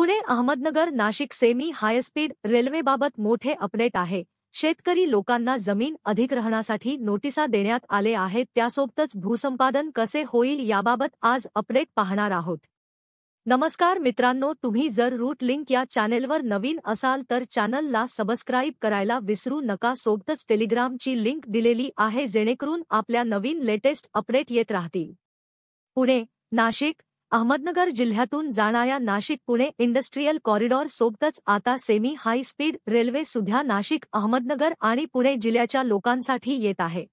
Pune Ahmednagar Nashik semi high speed रेल्वेबाबत मोठे update आहे शेतकरी लोकांना जमीन अधिग्रहणासाठी नोटिसा देण्यात आले आहेत त्यासोबतच भूसंपादन कसे होईल याबाबत आज अपडेट पाहणार आहोत नमस्कार मित्रांनो तुम्ही जर रूट लिंक या चॅनेलवर नवीन असाल तर चॅनलला सबस्क्राईब करायला विसरू नका सोबतच टेलिग्रामची लिंक दिलेली आहे जेणेकरून आपल्या नवीन लेटेस्ट अपडेट येत राहतील पुणे नाशिक अहमदनगर जिल्ह्यातून जाणाऱ्या नाशिक पुणे इंडस्ट्रीयल कॉरिडॉर सोबतच आता सेमी हाय स्पीड रेल्वे सुद्धा नाशिक अहमदनगर आणि पुणे जिल्ह्याच्या लोकांसाठी येत आहे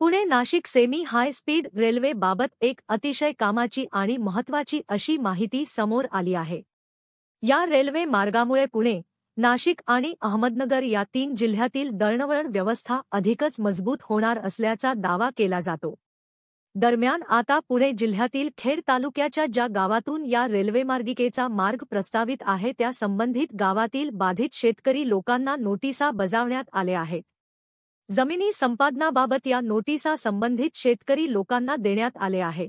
Pune Nashik semi high speed रेल्वेबाबत एक अतिशय कामाची आणि महत्त्वाची अशी माहिती समोर आली आहे या रेल्वे मार्गामुळे पुणे नाशिक आणि अहमदनगर या तीन जिल्ह्यातील दळणवळण व्यवस्था अधिकच मजबूत होणार असल्याचा दावा केला जातो दरम्यान आता पुणे जिल्ह्यातील खेड तालुक्याच्या ज्या गावातून या रेल्वेमार्गिकेचा मार्ग प्रस्तावित आहे त्या संबंधित गावातील बाधित शेतकरी लोकांना नोटिसा बजावण्यात आले आहेत जमिनी संपादनाबाबत या नोटिसा संबंधित शेतकरी लोकांना देण्यात आले आहे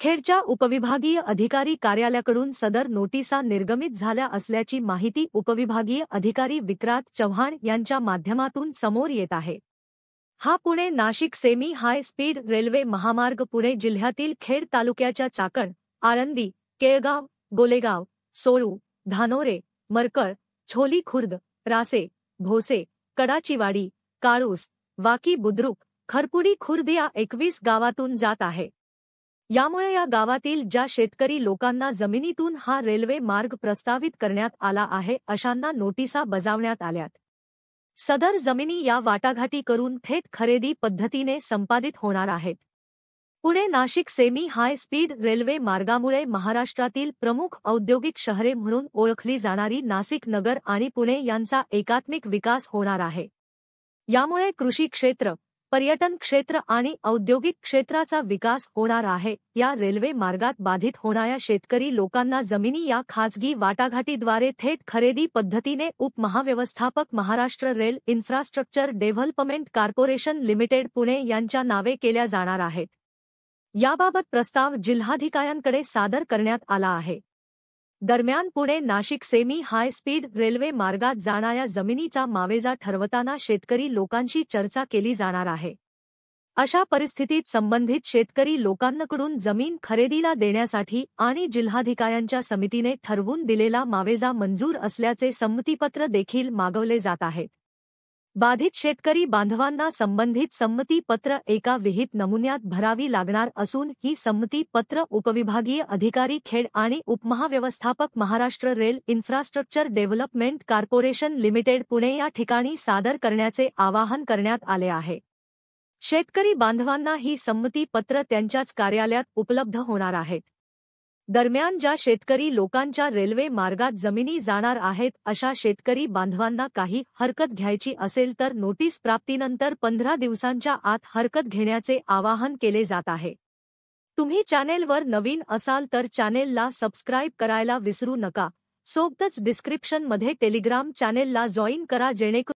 खेडच्या उपविभागीय अधिकारी कार्यालयाकडून सदर नोटिसा निर्गमित झाल्या असल्याची माहिती उपविभागीय अधिकारी विक्रांत चव्हाण यांच्या माध्यमातून समोर येत आहे हा Pune Nashik semi high speed railway महामार्ग पुणे जिल्ह्यातील खेड तालुक्याच्या चाकण आळंदी केळगाव गोलेगाव सोळू धानोरे मरकळ छोली खुर्द रासे भोसे कडाचीवाडी काळूस वाकी बुद्रुक खरपुडी खुर्द या एकवीस गावातून जात आहे यामुळे या गावातील ज्या शेतकरी लोकांना जमिनीतून हा रेल्वे मार्ग प्रस्तावित करण्यात आला आहे अशांना नोटिसा बजावण्यात आल्यात सदर जमिनी या वाटाघाटी करून थेट खरेदी पद्धतीने संपादित होणार आहेत Pune Nashik semi high speed railway मार्गामुळे महाराष्ट्रातील प्रमुख औद्योगिक शहरे म्हणून ओळखली जाणारी नाशिक नगर आणि पुणे यांचा एकात्मिक विकास होणार आहे यामुळे कृषी क्षेत्र पर्यटन क्षेत्र आणि औद्योगिक क्षेत्राचा विकास होणार आहे या रेल्वे मार्गात बाधित होणाऱ्या शेतकरी लोकांना जमिनी या खासगी वाटाघाटीद्वारे थेट खरेदी पद्धतीने उपमहाव्यवस्थापक Maharashtra rail infrastructure development corporation limited Pune यांच्या नावे केल्या जाणार आहेत याबाबत प्रस्ताव जिल्हाधिकाऱ्यांकडे सादर करण्यात आला आहे दरम्यान Pune Nashik semi high speed railway मार्गात जाणाऱ्या जमिनीचा मावेजा ठरवताना शेतकरी लोकांशी चर्चा केली जाणार आहे अशा परिस्थितीत संबंधित शेतकरी लोकांकडून जमीन खरेदीला देण्यासाठी आणि जिल्हाधिकाऱ्यांच्या समितीने ठरवून दिलेला मावेजा मंजूर असल्याचे संमतीपत्र देखील मागवले जात आहेत बाधित शेतकरी बांधवांना संबंधित संमती पत्र एका विहित नमुन्यात भरावी लागणार असून ही संमती पत्र उपविभागीय अधिकारी खेड आणि उपमहाव्यवस्थापक Maharashtra rail infrastructure development corporation limited Pune या ठिकाणी सादर करण्याचे आवाहन करण्यात आले आहे शेतकरी बांधवांना ही संमती पत्र त्यांच्याच कार्यालयात उपलब्ध होणार आहेत दरम्यान ज्या शेतकरी लोकांच्या रेल्वे मार्गात जमिनी जाणार आहेत अशा शेतकरी बांधवांना काही हरकत घ्यायची असेल तर नोटीस प्राप्तीनंतर पंधरा दिवसांच्या आत हरकत घेण्याचे आवाहन केले जात आहे तुम्ही चॅनेलवर नवीन असाल तर चॅनेलला सबस्क्राईब करायला विसरू नका सोबतच डिस्क्रिप्शनमध्ये टेलिग्राम चॅनेलला जॉईन करा जेणेकरून